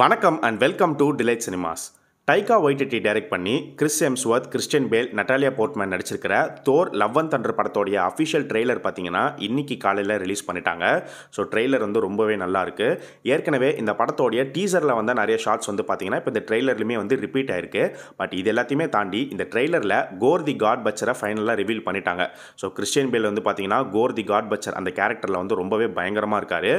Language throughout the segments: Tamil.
வணக்கம் and welcome to delight cinemas Taika Waititi direct பண்ணி Chris Hemsworth Christian Bale Natalie Portman நடிச்சிருக்கிற தோர் அண்ட் தண்டர் படத்தோடைய அஃபிஷியல் ட்ரெய்லர் பார்த்தீங்கன்னா இன்னைக்கு காலையில் ரிலீஸ் பண்ணிட்டாங்க ஸோ ட்ரெய்லர் வந்து ரொம்பவே நல்லாயிருக்கு ஏற்கனவே இந்த படத்தோடைய டீசரில் வந்து நிறைய ஷார்ட்ஸ் வந்து பார்த்தீங்கன்னா இப்போ இந்த ட்ரெய்லர்லையுமே வந்து ரிப்பீட் ஆயிருக்கு பட் இது எல்லாத்தையுமே தாண்டி இந்த ட்ரெய்லரில் கோர் தி காட் பச்சரை ஃபைனலாக ரிவீல் பண்ணிட்டாங்க ஸோ கிறிஸ்டியன் பேல் வந்து பார்த்தீங்கன்னா கோர் தி காட் பச்சர் அந்த கேரக்டரில் வந்து ரொம்பவே பயங்கரமாக இருக்கார்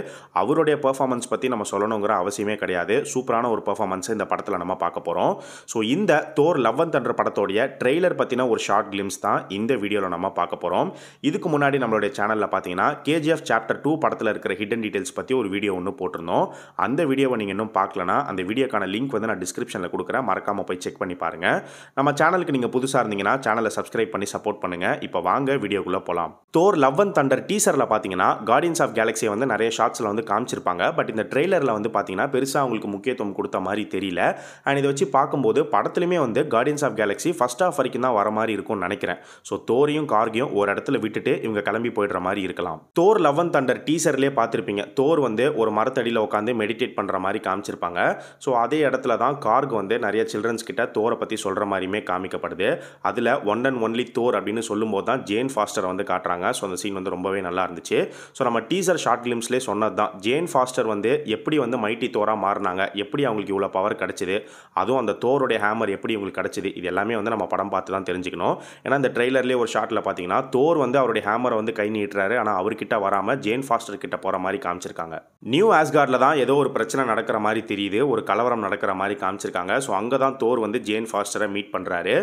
அவருடைய பர்ஃபார்மன்ஸ் பற்றி நம்ம சொல்லணுங்கிற அவசியமே கிடையாது சூப்பரான ஒரு பர்ஃபார்மன்ஸை இந்த படத்தில் நம்ம பார்க்க போகிறோம் ஸோ இந்த தோர் லவ் அண்ட் தண்டர் படத்தோடைய ட்ரெய்லர் பற்றின ஒரு ஷார்ட் கிளிம்ஸ் தான் இந்த வீடியோவில் நம்ம பார்க்க போகிறோம் இதுக்கு முன்னாடி நம்மளுடைய சேனலில் பார்த்தீங்கன்னா கேஜிஎஃப் சாப்டர் டூ படத்தில் இருக்கிற ஹிடன் டீட்டெயில்ஸ் பற்றி ஒரு வீடியோ ஒன்று போட்டிருந்தோம் அந்த வீடியோவை நீங்கள் இன்னும் பார்க்கலனா அந்த வீடியோக்கான லிங்க் வந்து நான் டிஸ்கிரிப்ஷனில் கொடுக்குறேன் மறக்காமல் போய் செக் பண்ணி பாருங்கள் நம்ம சேனலுக்கு நீங்கள் புதுசாக இருந்தீங்கன்னா சேனலை சப்ஸ்கிரைப் பண்ணி சப்போர்ட் பண்ணுங்கள் இப்போ வாங்க வீடியோக்குள்ளே போகலாம் தோர் லவ் அண்ட் தண்டர் டீசரில் பார்த்தீங்கன்னா கார்டியன்ஸ் ஆஃப் கேலக்ஸியை வந்து நிறைய ஷார்ட்ஸில் வந்து காமிச்சிருப்பாங்க பட் இந்த ட்ரெய்லரில் வந்து பார்த்தீங்கன்னா பெருசாக அவங்களுக்கு முக்கியத்துவம் கொடுத்த மாதிரி தெரியல அண்ட் இதை வச்சு பார்க்க பார்க்கும்போது படத்துலையுமே வந்து guardians of galaxy first half வரைக்கும் தான் வர மாதிரி இருக்கும்னு நினைக்கிறேன் ஸோ தோரையும் கார்கையும் ஒரு இடத்துல விட்டுட்டு இவங்க கிளம்பி போயிடுற மாதிரி இருக்கலாம் தோர் அண்ட் தண்டர் டீசர்லேயே பார்த்துருப்பீங்க தோர் வந்து ஒரு மரத்தடியில் உட்காந்து மெடிடேட் பண்ணுற மாதிரி காமிச்சிருப்பாங்க ஸோ அதே இடத்துல தான் கார்க் வந்து நிறைய சில்ட்ரன்ஸ் கிட்ட தோரை பற்றி சொல்கிற மாதிரியுமே காமிக்கப்படுது அதில் ஒன் அண்ட் ஒன்லி தோர் அப்படின்னு சொல்லும்போது தான் ஜேன் ஃபாஸ்டர் வந்து காட்டுறாங்க ஸோ அந்த சீன் வந்து ரொம்பவே நல்லா இருந்துச்சு ஸோ நம்ம டீசர் ஷார்ட் கிளிம்ஸ்லேயே சொன்னது தான் ஜேன் ஃபாஸ்டர் வந்து எப்படி வந்து மைட்டி தோராக மாறினாங்க எப்படி அவங்களுக்கு இவ்வளோ பவர் கிடச்சிது அதுவும் அந்த தோருடைய ஹேமர் எப்படி உங்களுக்கு கிடச்சிது இது எல்லாமே வந்து நம்ம படம் பார்த்து தான் தெரிஞ்சுக்கணும் ஏன்னா இந்த ட்ரெய்லர்லேயே ஒரு ஷாட்டில் பார்த்தீங்கன்னா தோர் வந்து அவருடைய ஹேமரை வந்து கை நீட்டுறாரு ஆனால் அவர்கிட்ட வராமல் ஜேன் ஃபாஸ்டர் கிட்ட போகிற மாதிரி காமிச்சிருக்காங்க நியூ ஆஸ்கார்டில் தான் ஏதோ ஒரு பிரச்சனை நடக்கிற மாதிரி தெரியுது ஒரு கலவரம் நடக்கிற மாதிரி காமிச்சிருக்காங்க ஸோ அங்கே தான் தோர் வந்து ஜேன் ஃபாஸ்டரை மீட் பண்ணுறாரு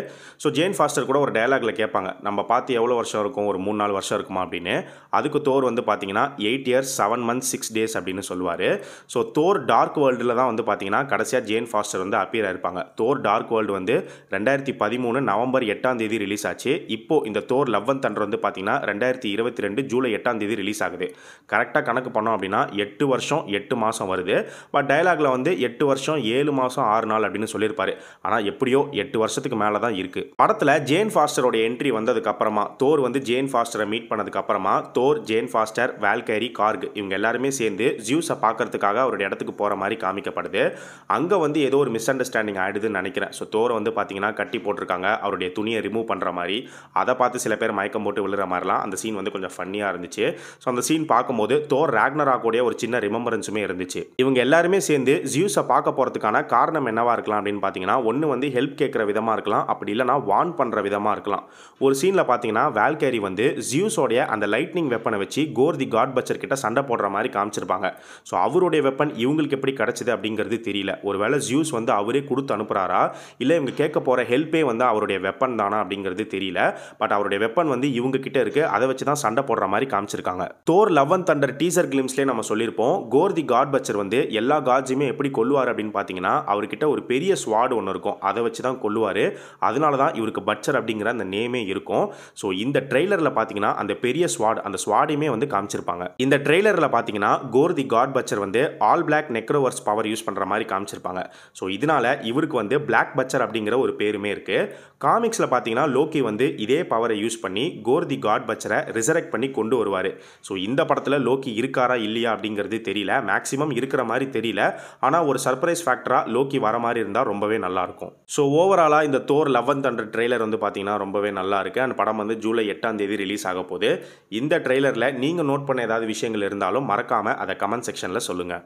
ஸோ ஜேன் ஃபாஸ்டர் கூட ஒரு டயலாக்ல கேட்பாங்க நம்ம பார்த்து எவ்வளோ வருஷம் இருக்கும் ஒரு மூணு நாலு வருஷம் இருக்குமா அப்படின்னு அதுக்கு தோர் வந்து பார்த்தீங்கன்னா eight years seven months six days அப்படின்னு சொல்லுவார் ஸோ தோர் டார்க் வேர்ல்டில் தான் வந்து பார்த்தீங்கன்னா கடைசியாக ஜேன் ஃபாஸ்டர் வந்து அப்பியர் இருப்பாங்க தோர் டார்க் வேர்ல்டு வந்து ரெண்டாயிரத்தி பதிமூணு நவம்பர் எட்டாம் தேதி ரிலீஸ் ஆச்சு இப்போது இந்த தோர் லவ்வன் தண்டர் வந்து பார்த்தீங்கன்னா ரெண்டாயிரத்தி இருபத்தி ரெண்டு ஜூலை எட்டாம் தேதி ரிலீஸ் ஆகுது கரெக்டாக கணக்கு பண்ணோம் அப்படின்னா எட்டு வருஷம் எட்டு மாதம் வருது பட் டயலாகில் வந்து எட்டு வருஷம் ஏழு மாதம் ஆறு நாள் அப்படின்னு சொல்லியிருப்பாரு ஆனால் எப்படியோ எட்டு வருஷத்துக்கு மேலே தான் இருக்குது படத்தில் ஜேன் ஃபாஸ்டரோட என்ட்ரி வந்ததுக்கப்புறமா தோர் வந்து ஜேன் ஃபாஸ்டரை மீட் பண்ணதுக்கப்புறமா Thor Jane Foster Valkyrie Korg இவங்க எல்லாருமே சேர்ந்து ஜியூஸை பார்க்கறதுக்காக அவருடைய இடத்துக்கு போகிற மாதிரி காமிக்கப்படுது அங்கே வந்து ஏதோ ஒரு மிஸ் அண்டர்ஸ்டாண்டிங் ஆயிடுதுன்னு நினைக்கிறேன் ஸோ தோரை வந்து பார்த்தீங்கன்னா கட்டி போட்டிருக்காங்க அவருடைய துணியை ரிமூவ் பண்ணுற மாதிரி அதை பார்த்து சில பேர் மயக்கம் போட்டு விழுற மாதிரிலாம் அந்த சீன் வந்து கொஞ்சம் ஃபன்னியாக இருந்துச்சு ஸோ அந்த சீன் பார்க்கும்போது தோர் ராக்னராக்கோடைய ஒரு சின்ன ரிமம்பரன்ஸுமே இருந்துச்சு இவங்க எல்லாருமே சேர்ந்து ஜியூஸை பார்க்க போகிறதுக்கான காரணம் என்னவாக இருக்கலாம் அப்படின்னு பார்த்தீங்கன்னா ஒன்று வந்து ஹெல்ப் கேட்குற விதமாக இருக்கலாம் அப்படி இல்லைனா வான் பண்ணுற விதமாக இருக்கலாம் ஒரு சீனில் பார்த்தீங்கன்னா வேல்கேரி வந்து ஜியூஸோடைய அந்த லைட்னிங் வெப்பனை வச்சு கோர் தி காட் பச்சர் கிட்ட சண்டை போடுற மாதிரி காமிச்சிருப்பாங்க ஸோ அவருடைய வெப்பன் இவங்களுக்கு எப்படி கிடச்சிது அப்படிங்கிறது தெரியல ஒருவேளை ஜியூஸ் வந்து அவரே கொடுத்து அனுப்புகிறாரா இல்லை இவங்க கேட்க போகிற ஹெல்ப்பே வந்து அவருடைய வெப்பன் தானா அப்படிங்கிறது தெரியல பட் அவருடைய வெப்பன் வந்து இவங்க கிட்ட இருக்குது அதை வச்சு தான் சண்டை போடுற மாதிரி காமிச்சிருக்காங்க Thor love and thunder teaser கிளிம்ஸ்லேயே நம்ம சொல்லியிருப்போம் கோர் தி காட் பச்சர் வந்து எல்லா காட்ஸுமே எப்படி கொள்ளுவார் அப்படின்னு பார்த்தீங்கன்னா அவர்கிட்ட ஒரு பெரிய ஸ்வாடு ஒன்று இருக்கும் அதை வச்சு தான் கொள்ளுவார் அதனால தான் இவருக்கு பட்சர் அப்படிங்கிற அந்த நேமே இருக்கும் ஸோ இந்த ட்ரெய்லரில் பார்த்தீங்கன்னா அந்த பெரிய ஸ்வாட் அந்த ஸ்வாடையுமே வந்து காமிச்சிருப்பாங்க இந்த ட்ரெய்லரில் பார்த்தீங்கன்னா கோர் தி காட் பச்சர் வந்து all black necrosword power use பண்ணுற மாதிரி காமிச்சிருப்பாங்க ஸோ இதனால இவர் இவருக்கு வந்து பிளாக் பச்சர் அப்படிங்கிற ஒரு பேருமே இருக்குது காமிக்ஸில் பார்த்தீங்கன்னா லோக்கி வந்து இதே பவரை யூஸ் பண்ணி கோர் தி காட் பச்சரை ரிசரக்ட் பண்ணி கொண்டு வருவார் ஸோ இந்த படத்தில் லோக்கி இருக்காரா இல்லையா அப்படிங்கிறது தெரியல மேக்ஸிமம் இருக்கிற மாதிரி தெரியல ஆனால் ஒரு சர்ப்ரைஸ் ஃபேக்டராக லோக்கி வர மாதிரி இருந்தால் ரொம்பவே நல்லாயிருக்கும் ஸோ ஓவராலாக இந்த தோர் லெவன்த் அண்ட் ட்ரெய்லர் வந்து பார்த்தீங்கன்னா ரொம்பவே நல்லா இருக்குது அண்ட் படம் வந்து ஜூலை எட்டாம் தேதி ரிலீஸ் ஆக போகுது இந்த ட்ரெய்லரில் நீங்கள் நோட் பண்ண ஏதாவது விஷயங்கள் இருந்தாலும் மறக்காமல் அதை கமெண்ட் செக்ஷனில் சொல்லுங்கள்